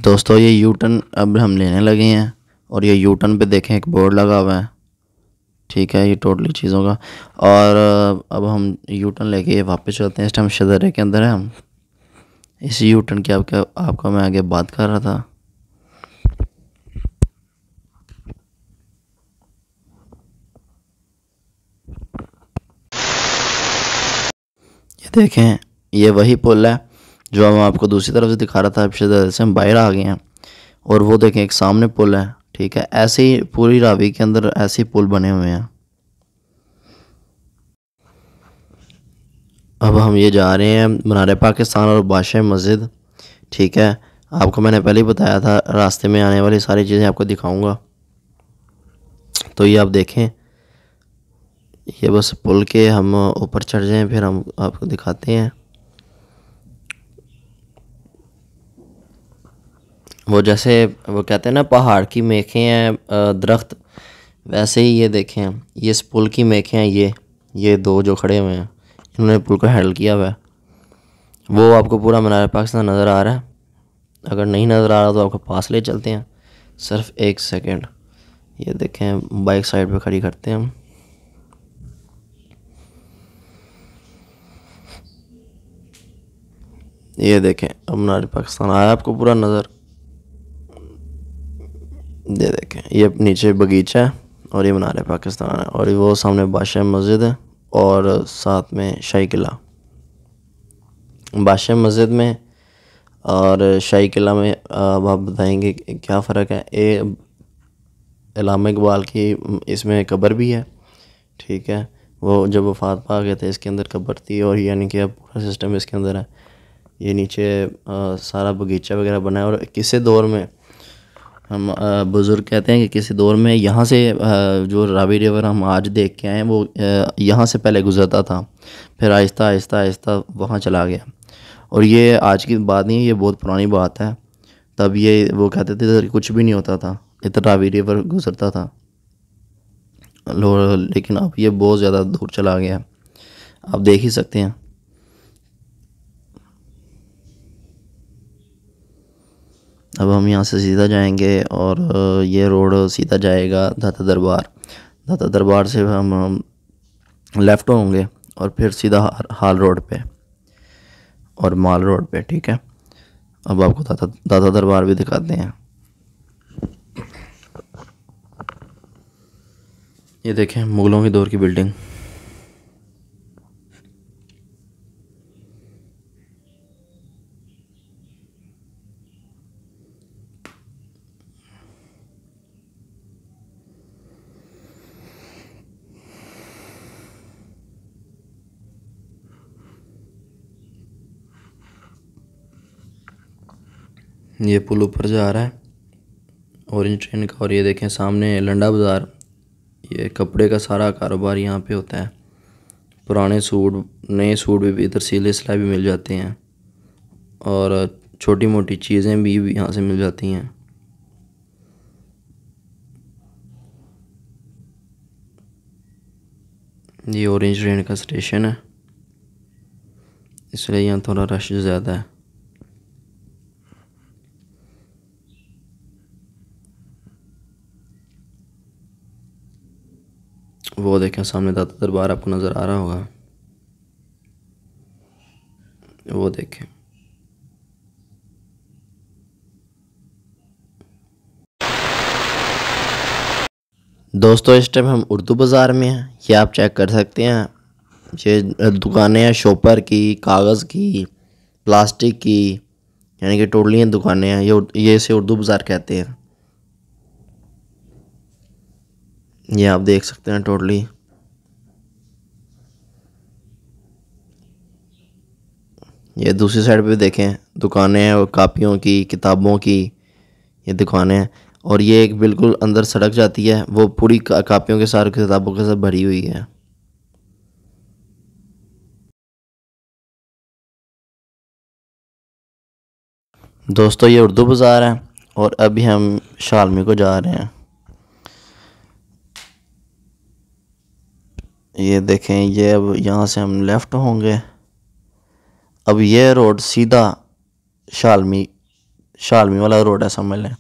दोस्तों ये यू टर्न अब हम लेने लगे हैं और ये यू टर्न पे देखें एक बोर्ड लगा हुआ है ठीक है ये टोटली चीज़ों का और अब हम यू टर्न लेके वापस चलते हैं इस टाइम शदरे के अंदर है हम इस यू टर्न की आपका आपका मैं आगे बात कर रहा था ये देखें ये वही पुल है जो हम आपको दूसरी तरफ से दिखा रहा था अब शायद से हम बाहर आ गए हैं और वो देखें एक सामने पुल है ठीक है ऐसे ही पूरी रावी के अंदर ऐसे पुल बने हुए हैं अब हम ये जा रहे हैं मनारे पाकिस्तान और बादशाह मस्जिद ठीक है आपको मैंने पहले ही बताया था रास्ते में आने वाली सारी चीज़ें आपको दिखाऊंगा तो ये आप देखें ये बस पुल के हम ऊपर चढ़ जाएं फिर हम आपको दिखाते हैं वो जैसे वो कहते हैं ना पहाड़ की मेखें हैं दरख्त वैसे ही ये देखें ये इस पुल की मेखें हैं ये ये दो जो खड़े हुए हैं इन्होंने पुल को हैंडल किया हुआ है वो आपको पूरा मनार पाकिस्तान नज़र आ रहा है अगर नहीं नज़र आ रहा तो आपको पास ले चलते हैं सिर्फ एक सेकेंड ये देखें बाइक साइड पर खड़ी करते हैं हम ये देखें अब नारे पाकिस्तान आया आपको पूरा नज़र ये देखें ये नीचे बगीचा है और ये मनारे पाकिस्तान है और वो सामने बादशाह मस्जिद है और साथ में शाही किला बादशाह मस्जिद में और शाही किला में अब आप बताएंगे क्या फ़र्क है ए इलाम इकबाल की इसमें कब्र भी है ठीक है वो जब वफात पा गए थे इसके अंदर कब्र थी और यानी कि अब पूरा सिस्टम इसके अंदर है ये नीचे आ, सारा बगीचा वगैरह बना है और किसी दौर में हम बुज़ुर्ग कहते हैं कि किसी दौर में यहाँ से जो रावी रिवर हम आज देख के आए हैं वो यहाँ से पहले गुज़रता था फिर आहिस्ता आहिस्ता आहिस्ता वहाँ चला गया और ये आज की बात नहीं है ये बहुत पुरानी बात है तब ये वो कहते थे इधर कुछ भी नहीं होता था इधर रावी रिवर गुज़रता था लेकिन अब ये बहुत ज़्यादा दूर चला गया आप देख ही सकते हैं अब हम यहाँ से सीधा जाएंगे और ये रोड सीधा जाएगा दाता दरबार दाता दरबार से हम, लेफ़्ट होंगे और फिर सीधा हाल रोड पे और माल रोड पे ठीक है अब आपको दाता दाता दरबार भी दिखाते हैं ये देखें मुग़लों के दौर की बिल्डिंग ये पुल ऊपर जा रहा है ऑरेंज ट्रेन का और ये देखें सामने लंडा बाज़ार ये कपड़े का सारा कारोबार यहाँ पे होता है पुराने सूट नए सूट भी इधर सिले सिलाई भी मिल जाते हैं और छोटी मोटी चीज़ें भी यहाँ से मिल जाती हैं ये ऑरेंज ट्रेन का स्टेशन है इसलिए यहाँ थोड़ा रश ज़्यादा है वो देखें सामने दाता दरबार आपको नज़र आ रहा होगा वो देखें दोस्तों इस टाइम हम उर्दू बाज़ार में हैं ये आप चेक कर सकते हैं ये दुकानें हैं शॉपर की कागज़ की प्लास्टिक की यानी कि टोटली दुकानें हैं ये ये इसे उर्दू बाज़ार कहते हैं ये आप देख सकते हैं टोटली ये दूसरी साइड पे देखें दुकानें हैं और कापियों की किताबों की ये दुकानें हैं और ये एक बिल्कुल अंदर सड़क जाती है वो पूरी कापियों के साथ किताबों के साथ भरी हुई है दोस्तों ये उर्दू बाज़ार है और अभी हम शालमी को जा रहे हैं ये देखें ये अब यहाँ से हम लेफ़्ट होंगे अब ये रोड सीधा शालमी शालमी वाला रोड है समझ लें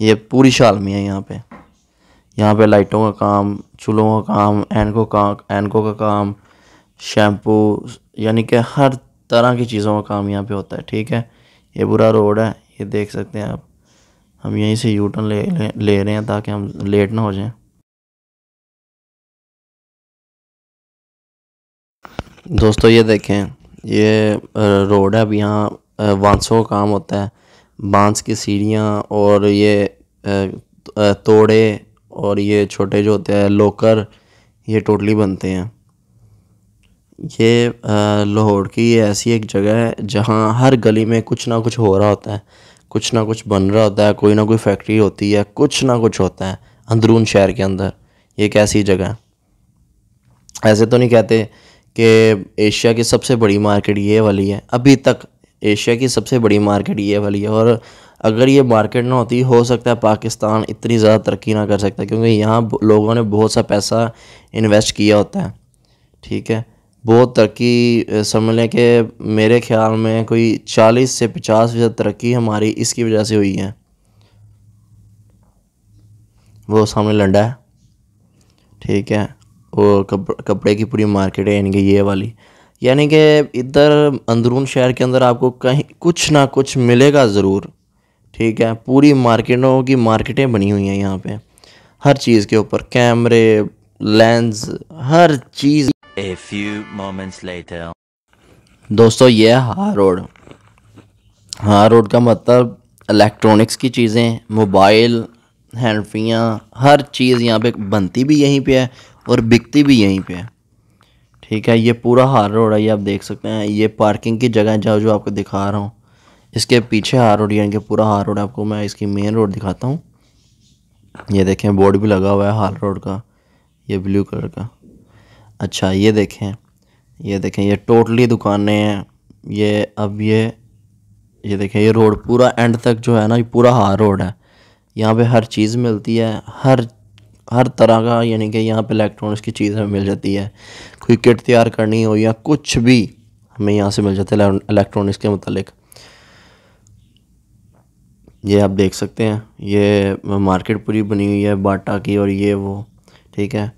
ये पूरी शालमी है यहाँ पे यहाँ पे लाइटों का काम चूल्हों का काम एनको का एनकों का काम शैम्पू यानी कि हर तरह की चीज़ों का काम यहाँ पे होता है ठीक है ये बुरा रोड है ये देख सकते हैं आप हम यहीं से यूटर्न ले, ले ले रहे हैं ताकि हम लेट ना हो जाएं दोस्तों ये देखें ये रोड है अब यहाँ बांसों का काम होता है बांस की सीढ़ियाँ और ये तोड़े और ये छोटे जो होते हैं लोकर ये टोटली बनते हैं ये लाहौर की ऐसी एक जगह है जहाँ हर गली में कुछ ना कुछ हो रहा होता है कुछ ना कुछ बन रहा होता है कोई ना कोई फैक्ट्री होती है कुछ ना कुछ होता है अंदरून शहर के अंदर ये एक ऐसी जगह है ऐसे तो नहीं कहते कि एशिया की सबसे बड़ी मार्केट ये वाली है अभी तक एशिया की सबसे बड़ी मार्केट ये वाली है और अगर ये मार्केट ना होती हो सकता है पाकिस्तान इतनी ज़्यादा तरक्की ना कर सकता क्योंकि यहाँ लोगों ने बहुत सा पैसा इन्वेस्ट किया होता है ठीक है बहुत तरक्की समझ लें कि मेरे ख्याल में कोई चालीस से पचास फ़ीसद तरक्की हमारी इसकी वजह से हुई है वो सामने लंडा है ठीक है और कप, कपड़े की पूरी मार्केट है यानी कि ये वाली यानी कि इधर अंदरून शहर के अंदर आपको कहीं कुछ ना कुछ मिलेगा ज़रूर ठीक है पूरी मार्केटों की मार्केटें बनी हुई हैं यहाँ पे हर चीज़ के ऊपर कैमरे लेंस हर चीज़ मोमेंट्स few दोस्तों ये है हार रोड हार रोड का मतलब इलेक्ट्रॉनिक्स की चीज़ें मोबाइल हैंडफियाँ हर चीज़ यहाँ पे बनती भी यहीं पे है और बिकती भी यहीं पे है ठीक है ये पूरा हार रोड है ये आप देख सकते हैं ये पार्किंग की जगह जहाँ जो आपको दिखा रहा हूँ इसके पीछे हार रोड यानी कि पूरा हार रोड आपको मैं इसकी मेन रोड दिखाता हूँ ये देखें बोर्ड भी लगा हुआ है हार रोड का ये ब्लू कलर का अच्छा ये देखें ये देखें ये टोटली दुकानें हैं ये अब ये ये देखें ये रोड पूरा एंड तक जो है ना ये पूरा हार रोड है यहाँ पे हर चीज़ मिलती है हर हर तरह का यानी कि यहाँ पे इलेक्ट्रॉनिक्स की चीज़ हमें मिल जाती है कोई किट तैयार करनी हो या कुछ भी हमें यहाँ से मिल जाता है इलेक्ट्रॉनिक्स के मतलब ये आप देख सकते हैं ये मार्केट पूरी बनी हुई है बाटा की और ये वो ठीक है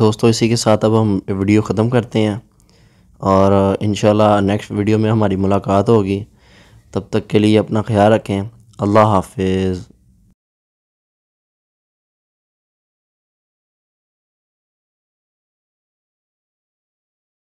दोस्तों इसी के साथ अब हम वीडियो ख़त्म करते हैं और इन नेक्स्ट वीडियो में हमारी मुलाकात होगी तब तक के लिए अपना ख्याल रखें अल्लाह हाफिज़